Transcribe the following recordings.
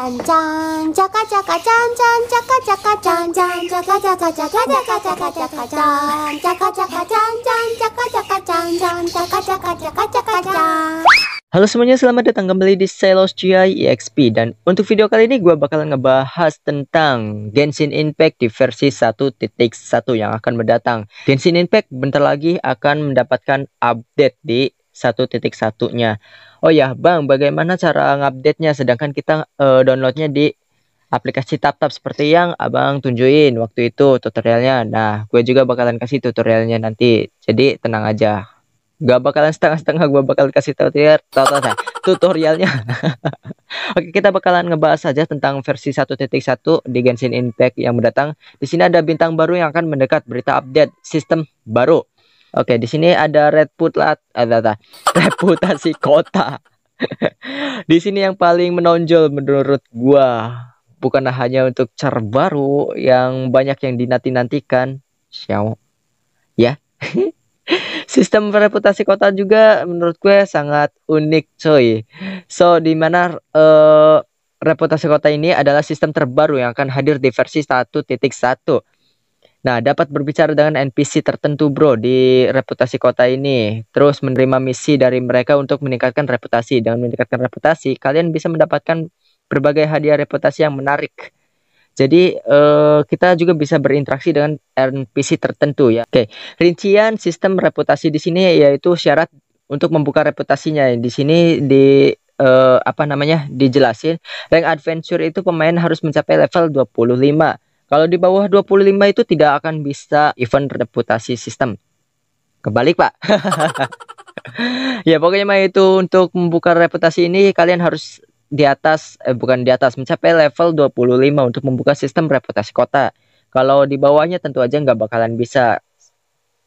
Can can caka caka can can caka caka can can caka caka caka caka caka caka can caka caka can can caka caka can can caka caka caka caka Halo semuanya, selamat datang kembali di Celos GI EXP dan untuk video kali ini gue bakalan ngebahas tentang Genshin Impact di versi 1.1 yang akan mendatang. Genshin Impact bentar lagi akan mendapatkan update di 1.1-nya oh ya bang bagaimana cara ngupdate-nya sedangkan kita uh, downloadnya di aplikasi TapTap seperti yang abang tunjukin waktu itu tutorialnya. Nah, gue juga bakalan kasih tutorialnya nanti. Jadi tenang aja. Gak bakalan setengah-setengah gue bakal kasih tutorial, tutorial tutorialnya. Oke, kita bakalan ngebahas aja tentang versi 1.1 di Genshin Impact yang mendatang. Di sini ada bintang baru yang akan mendekat berita update sistem baru. Oke, di sini ada reputat ada, ada reputasi kota. di sini yang paling menonjol menurut gua bukan hanya untuk car baru yang banyak yang dinanti-nantikan, Xiao. Ya. Sistem reputasi kota juga menurut gue sangat unik, coy. So, di mana uh, reputasi kota ini adalah sistem terbaru yang akan hadir di versi 1.1 Nah, dapat berbicara dengan NPC tertentu, Bro, di reputasi kota ini. Terus menerima misi dari mereka untuk meningkatkan reputasi. Dengan meningkatkan reputasi, kalian bisa mendapatkan berbagai hadiah reputasi yang menarik. Jadi eh, kita juga bisa berinteraksi dengan NPC tertentu ya. Oke, rincian sistem reputasi di sini yaitu syarat untuk membuka reputasinya. Di sini di eh, apa namanya? dijelasin rank adventure itu pemain harus mencapai level 25 kalau di bawah 25 itu tidak akan bisa event reputasi sistem. Kebalik, Pak. ya, pokoknya mah itu untuk membuka reputasi ini kalian harus di atas eh bukan di atas mencapai level 25 untuk membuka sistem reputasi kota. Kalau di bawahnya tentu aja nggak bakalan bisa.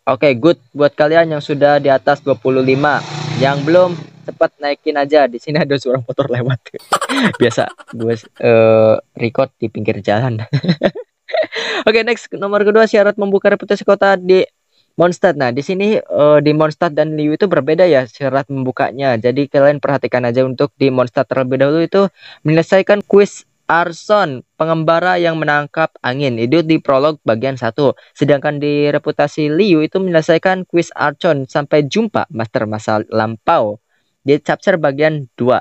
Oke, okay, good buat kalian yang sudah di atas 25. Yang belum cepat naikin aja di sini ada seorang motor lewat biasa gue uh, record di pinggir jalan Oke, okay, next nomor kedua syarat membuka reputasi kota di Monstad. Nah, di sini uh, di Monstad dan Liu itu berbeda ya syarat membukanya. Jadi kalian perhatikan aja untuk di Monstad terlebih dahulu itu menyelesaikan kuis Arson, pengembara yang menangkap angin. Itu di prolog bagian 1. Sedangkan di reputasi Liu itu menyelesaikan kuis Arson Sampai jumpa, Master Masa Lampau. Di chapter bagian 2. Oke,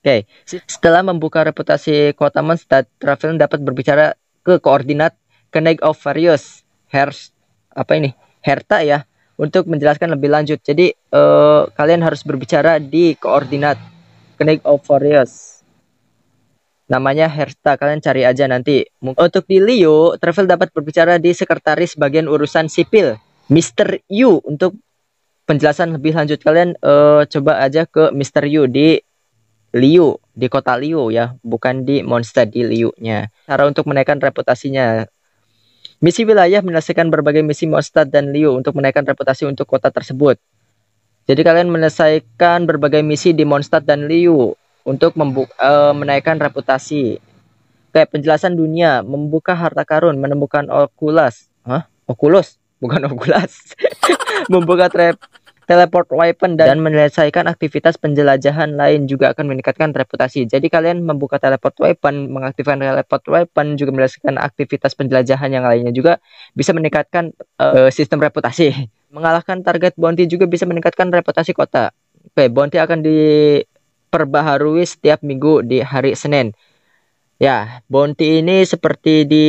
okay. setelah membuka reputasi kota Monstad Travel dapat berbicara ke koordinat Koenig of Various Hers apa ini Herta ya untuk menjelaskan lebih lanjut. Jadi uh, kalian harus berbicara di koordinat Koenig of Various. Namanya Herta, kalian cari aja nanti. Untuk di Leo, Travel dapat berbicara di sekretaris bagian urusan sipil, Mr. Yu untuk penjelasan lebih lanjut kalian uh, coba aja ke Mr. Yu di Liu di kota Liu ya, bukan di Monster di Liu-nya. Cara untuk menaikkan reputasinya Misi wilayah menyelesaikan berbagai misi Mostad dan Liu untuk menaikkan reputasi untuk kota tersebut. Jadi kalian menyelesaikan berbagai misi di Mondstadt dan Liu untuk uh, menaikkan reputasi. Kayak penjelasan dunia, membuka harta karun, menemukan Oculus. Hah? Oculus? Bukan Oculus. membuka trap teleport weapon dan menyelesaikan aktivitas penjelajahan lain juga akan meningkatkan reputasi. Jadi kalian membuka teleport weapon, mengaktifkan teleport weapon juga menyelesaikan aktivitas penjelajahan yang lainnya juga bisa meningkatkan uh, sistem reputasi. Mengalahkan target bounty juga bisa meningkatkan reputasi kota. Oke, bounty akan diperbaharui setiap minggu di hari Senin. Ya, bounty ini seperti di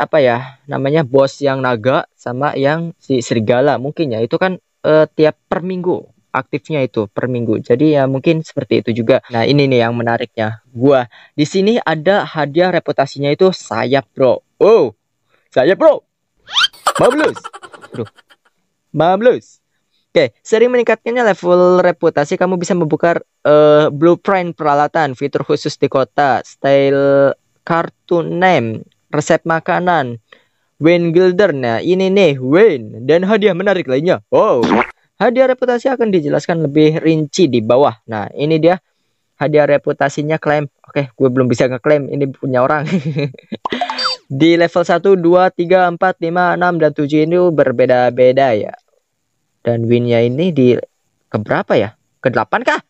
apa ya? Namanya bos yang naga sama yang si serigala mungkin ya. Itu kan uh, tiap per minggu aktifnya itu per minggu. Jadi ya mungkin seperti itu juga. Nah, ini nih yang menariknya. Gua di sini ada hadiah reputasinya itu sayap, Bro. Oh. Sayap, Bro. Mablus. Bro. Mablus. Oke, okay. sering meningkatkannya level reputasi, kamu bisa membuka uh, blueprint peralatan, fitur khusus di kota, style kartu name, resep makanan, Wayne Gilder. Nah, ini nih Wayne dan hadiah menarik lainnya. Wow. Hadiah reputasi akan dijelaskan lebih rinci di bawah. Nah, ini dia hadiah reputasinya klaim. Oke, gue belum bisa ngeklaim ini punya orang. di level 1 2 3 4 5 6 dan 7 ini berbeda-beda ya. Dan winnya ini di ke berapa ya? Ke-8 kah?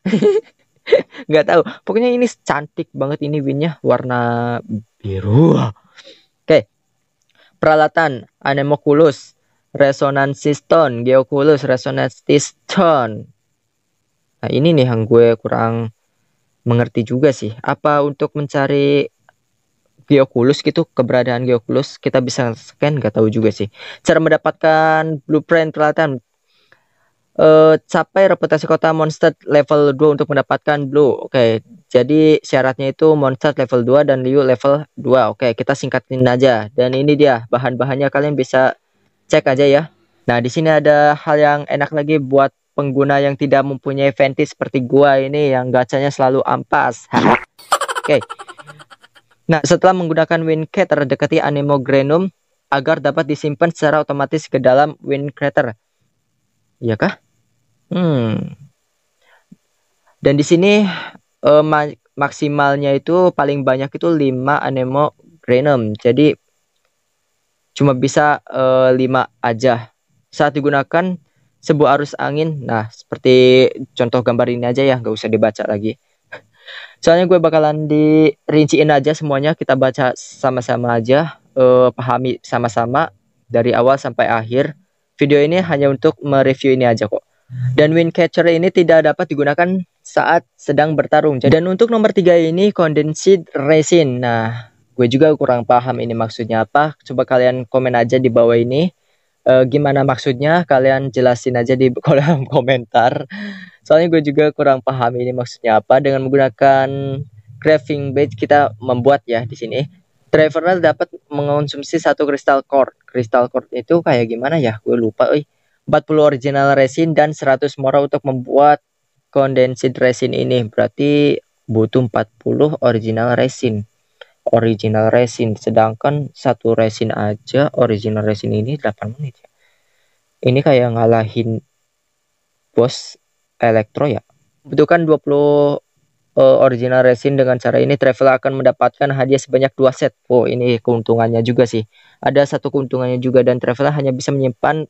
Gak tau. pokoknya ini cantik banget ini winnya warna biru peralatan anemokulus, resonansi stone, geokulus, resonansi stone. Nah, ini nih yang gue kurang mengerti juga sih. Apa untuk mencari geokulus gitu, keberadaan geokulus, kita bisa scan? Gak tahu juga sih. Cara mendapatkan blueprint peralatan uh, capai reputasi kota monster level 2 untuk mendapatkan blue. Oke, okay. jadi syaratnya itu monster level 2 dan Liu level 2. Oke, okay, kita singkatin aja. Dan ini dia bahan-bahannya kalian bisa cek aja ya. Nah, di sini ada hal yang enak lagi buat pengguna yang tidak mempunyai venti seperti gua ini yang gacanya selalu ampas. Oke. Okay. Nah, setelah menggunakan Wind crater dekati Anemo Grenum agar dapat disimpan secara otomatis ke dalam Wind Crater. Iya kah? Hmm. Dan di sini uh, ma maksimalnya itu paling banyak itu 5 anemo granum. Jadi cuma bisa uh, eh, 5 aja. Saat digunakan sebuah arus angin. Nah, seperti contoh gambar ini aja ya, nggak usah dibaca lagi. Soalnya gue bakalan dirinciin aja semuanya, kita baca sama-sama aja, uh, pahami sama-sama dari awal sampai akhir. Video ini hanya untuk mereview ini aja kok. Dan wind catcher ini tidak dapat digunakan saat sedang bertarung. Dan untuk nomor tiga ini condensed resin. Nah, gue juga kurang paham ini maksudnya apa. Coba kalian komen aja di bawah ini. E, gimana maksudnya? Kalian jelasin aja di kolom komentar. Soalnya gue juga kurang paham ini maksudnya apa. Dengan menggunakan crafting bed kita membuat ya di sini. Traveler dapat mengonsumsi satu kristal core. Kristal core itu kayak gimana ya? Gue lupa. Oi. 40 original resin dan 100 mora untuk membuat condensed resin ini berarti butuh 40 original resin original resin sedangkan satu resin aja original resin ini 8 menit ya ini kayak ngalahin bos elektro ya butuhkan 20 uh, e, original resin dengan cara ini travel akan mendapatkan hadiah sebanyak dua set oh ini keuntungannya juga sih ada satu keuntungannya juga dan travel hanya bisa menyimpan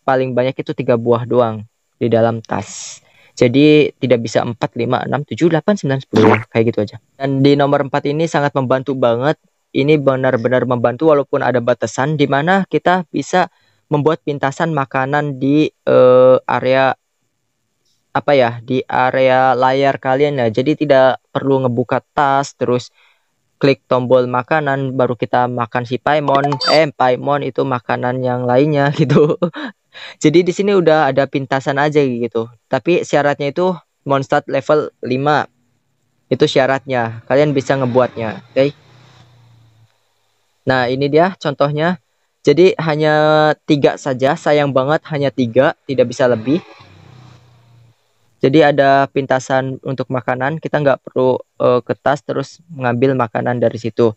paling banyak itu tiga buah doang di dalam tas. Jadi tidak bisa 4, 5, 6, 7, 8, 9, 10 kayak gitu aja. Dan di nomor 4 ini sangat membantu banget. Ini benar-benar membantu walaupun ada batasan di mana kita bisa membuat pintasan makanan di uh, area apa ya di area layar kalian ya jadi tidak perlu ngebuka tas terus klik tombol makanan baru kita makan si Paimon eh Paimon itu makanan yang lainnya gitu jadi di sini udah ada pintasan aja gitu. Tapi syaratnya itu monster level 5. Itu syaratnya. Kalian bisa ngebuatnya, oke? Okay? Nah, ini dia contohnya. Jadi hanya tiga saja, sayang banget hanya tiga, tidak bisa lebih. Jadi ada pintasan untuk makanan, kita nggak perlu uh, eh, ke terus mengambil makanan dari situ.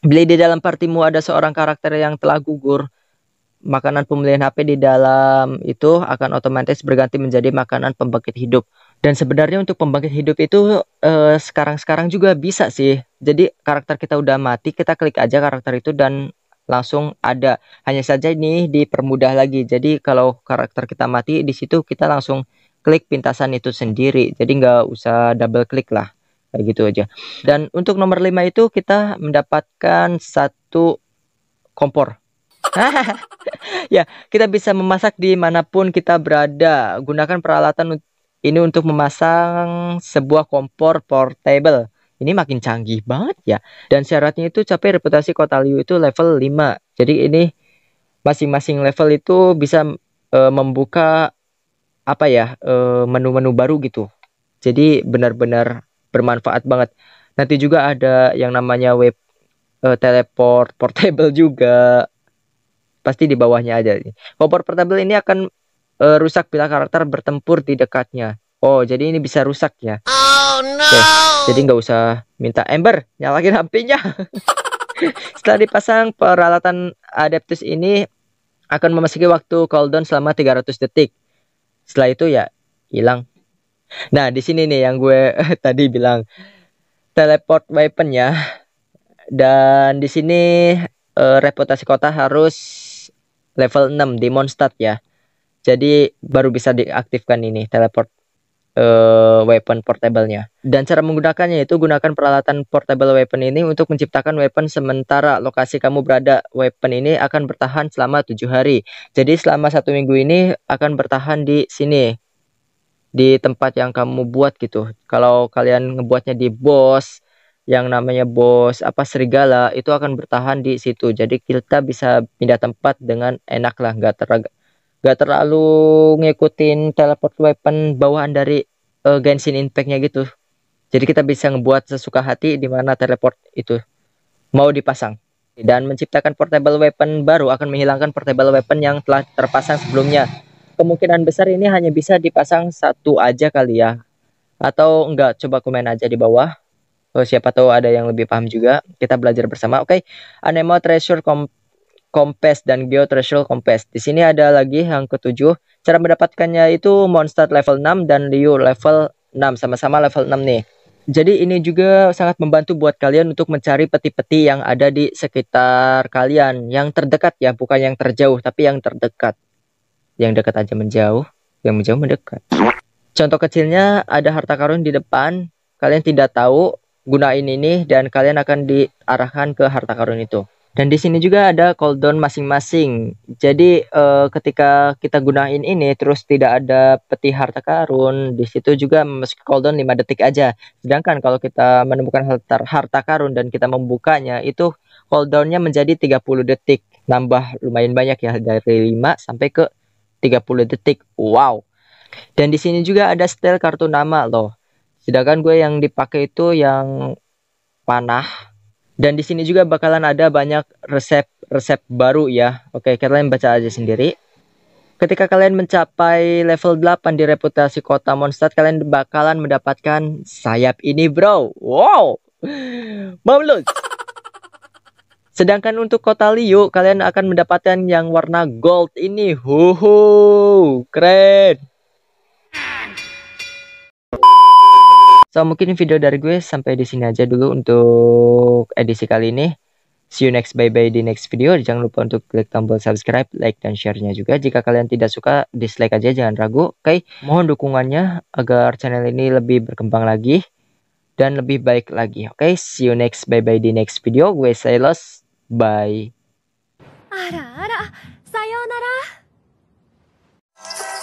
Beli di dalam partimu ada seorang karakter yang telah gugur, makanan pemulihan HP di dalam itu akan otomatis berganti menjadi makanan pembangkit hidup. Dan sebenarnya untuk pembangkit hidup itu sekarang eh, sekarang-sekarang juga bisa sih. Jadi karakter kita udah mati, kita klik aja karakter itu dan langsung ada. Hanya saja ini dipermudah lagi. Jadi kalau karakter kita mati di situ kita langsung klik pintasan itu sendiri. Jadi nggak usah double klik lah. Kayak gitu aja. Dan untuk nomor 5 itu kita mendapatkan satu kompor ya, kita bisa memasak di manapun kita berada. Gunakan peralatan ini untuk memasang sebuah kompor portable. Ini makin canggih banget ya. Dan syaratnya itu capai reputasi kota Liu itu level 5. Jadi ini masing-masing level itu bisa e, membuka apa ya e, menu-menu baru gitu. Jadi benar-benar bermanfaat banget. Nanti juga ada yang namanya web e, teleport portable juga pasti di bawahnya ada. Kompor portable ini akan e, rusak bila karakter bertempur di dekatnya. Oh, jadi ini bisa rusak ya? Oh no. Oke, jadi nggak usah minta ember, nyalakin HP-nya. Setelah dipasang peralatan adaptus ini akan memasuki waktu cooldown selama 300 detik. Setelah itu ya hilang. Nah, di sini nih yang gue tadi bilang teleport weapon ya. Dan di sini uh, reputasi kota harus level 6 di Mondstadt ya. Jadi baru bisa diaktifkan ini teleport uh, weapon portable-nya. Dan cara menggunakannya itu gunakan peralatan portable weapon ini untuk menciptakan weapon sementara lokasi kamu berada. Weapon ini akan bertahan selama tujuh hari. Jadi selama satu minggu ini akan bertahan di sini di tempat yang kamu buat gitu. Kalau kalian ngebuatnya di bos yang namanya bos apa serigala itu akan bertahan di situ jadi kita bisa pindah tempat dengan enak lah nggak ter nggak terlalu ngikutin teleport weapon bawaan dari uh, Genshin impact gitu jadi kita bisa ngebuat sesuka hati di mana teleport itu mau dipasang dan menciptakan portable weapon baru akan menghilangkan portable weapon yang telah terpasang sebelumnya kemungkinan besar ini hanya bisa dipasang satu aja kali ya atau enggak coba komen aja di bawah Oh, siapa tahu ada yang lebih paham juga. Kita belajar bersama. Oke, okay. Anemo Treasure kom Compass dan Geo Treasure Compass. Di sini ada lagi yang ketujuh. Cara mendapatkannya itu Monster level 6 dan Liu level 6. Sama-sama level 6 nih. Jadi ini juga sangat membantu buat kalian untuk mencari peti-peti yang ada di sekitar kalian. Yang terdekat ya, bukan yang terjauh, tapi yang terdekat. Yang dekat aja menjauh, yang menjauh mendekat. Contoh kecilnya ada harta karun di depan, kalian tidak tahu gunain ini dan kalian akan diarahkan ke harta karun itu. Dan di sini juga ada cooldown masing-masing. Jadi eh, ketika kita gunain ini terus tidak ada peti harta karun, di situ juga meski cooldown 5 detik aja. Sedangkan kalau kita menemukan harta, harta karun dan kita membukanya itu cooldownnya menjadi 30 detik. Nambah lumayan banyak ya dari 5 sampai ke 30 detik. Wow. Dan di sini juga ada style kartu nama loh sedangkan gue yang dipakai itu yang panah dan di sini juga bakalan ada banyak resep-resep baru ya. Oke, kalian baca aja sendiri. Ketika kalian mencapai level 8 di reputasi kota monster, kalian bakalan mendapatkan sayap ini, bro. Wow. Mamluk. Sedangkan untuk kota Liu, kalian akan mendapatkan yang warna gold ini. Huhu, keren. So mungkin video dari gue sampai di sini aja dulu untuk edisi kali ini. See you next bye bye di next video. Jangan lupa untuk klik tombol subscribe, like dan share-nya juga. Jika kalian tidak suka, dislike aja jangan ragu. Oke, okay? mohon dukungannya agar channel ini lebih berkembang lagi dan lebih baik lagi. Oke, okay? see you next bye bye di next video. Gue Silas. Bye. Ara ara sayonara.